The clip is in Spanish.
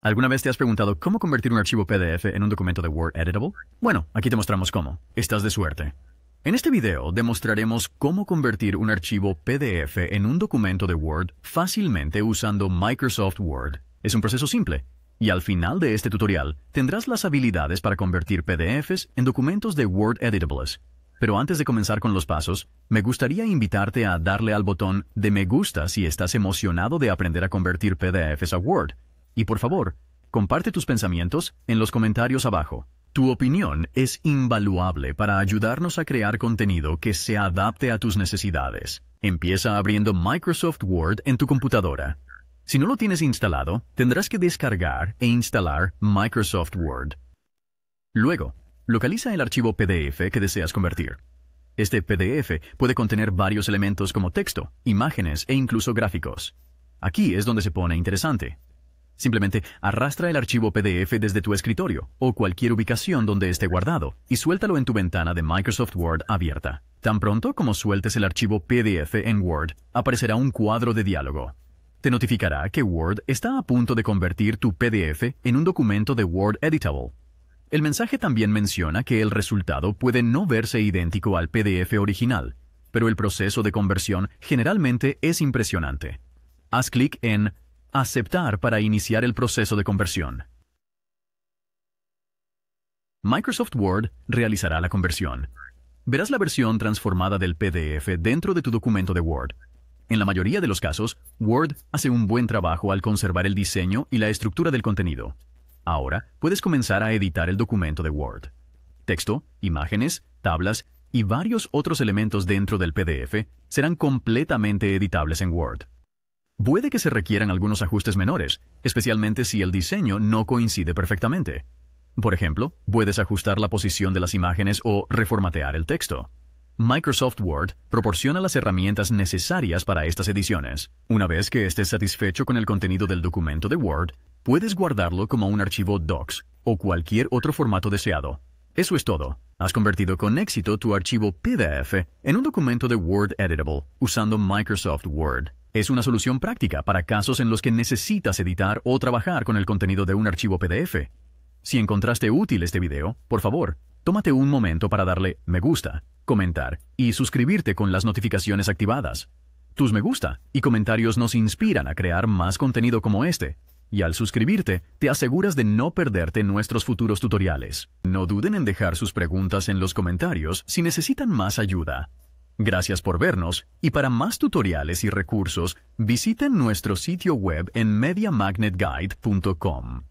¿Alguna vez te has preguntado cómo convertir un archivo PDF en un documento de Word editable? Bueno, aquí te mostramos cómo. Estás de suerte. En este video demostraremos cómo convertir un archivo PDF en un documento de Word fácilmente usando Microsoft Word. Es un proceso simple. Y al final de este tutorial tendrás las habilidades para convertir PDFs en documentos de Word editables. Pero antes de comenzar con los pasos, me gustaría invitarte a darle al botón de me gusta si estás emocionado de aprender a convertir PDFs a Word y por favor, comparte tus pensamientos en los comentarios abajo. Tu opinión es invaluable para ayudarnos a crear contenido que se adapte a tus necesidades. Empieza abriendo Microsoft Word en tu computadora. Si no lo tienes instalado, tendrás que descargar e instalar Microsoft Word. Luego, localiza el archivo PDF que deseas convertir. Este PDF puede contener varios elementos como texto, imágenes e incluso gráficos. Aquí es donde se pone interesante. Simplemente arrastra el archivo PDF desde tu escritorio o cualquier ubicación donde esté guardado y suéltalo en tu ventana de Microsoft Word abierta. Tan pronto como sueltes el archivo PDF en Word, aparecerá un cuadro de diálogo. Te notificará que Word está a punto de convertir tu PDF en un documento de Word Editable. El mensaje también menciona que el resultado puede no verse idéntico al PDF original, pero el proceso de conversión generalmente es impresionante. Haz clic en Aceptar para iniciar el proceso de conversión. Microsoft Word realizará la conversión. Verás la versión transformada del PDF dentro de tu documento de Word. En la mayoría de los casos, Word hace un buen trabajo al conservar el diseño y la estructura del contenido. Ahora puedes comenzar a editar el documento de Word. Texto, imágenes, tablas y varios otros elementos dentro del PDF serán completamente editables en Word. Puede que se requieran algunos ajustes menores, especialmente si el diseño no coincide perfectamente. Por ejemplo, puedes ajustar la posición de las imágenes o reformatear el texto. Microsoft Word proporciona las herramientas necesarias para estas ediciones. Una vez que estés satisfecho con el contenido del documento de Word, puedes guardarlo como un archivo Docs o cualquier otro formato deseado. Eso es todo. Has convertido con éxito tu archivo PDF en un documento de Word editable usando Microsoft Word. Es una solución práctica para casos en los que necesitas editar o trabajar con el contenido de un archivo PDF. Si encontraste útil este video, por favor, tómate un momento para darle me gusta, comentar y suscribirte con las notificaciones activadas. Tus me gusta y comentarios nos inspiran a crear más contenido como este y al suscribirte, te aseguras de no perderte nuestros futuros tutoriales. No duden en dejar sus preguntas en los comentarios si necesitan más ayuda. Gracias por vernos y para más tutoriales y recursos, visiten nuestro sitio web en mediamagnetguide.com.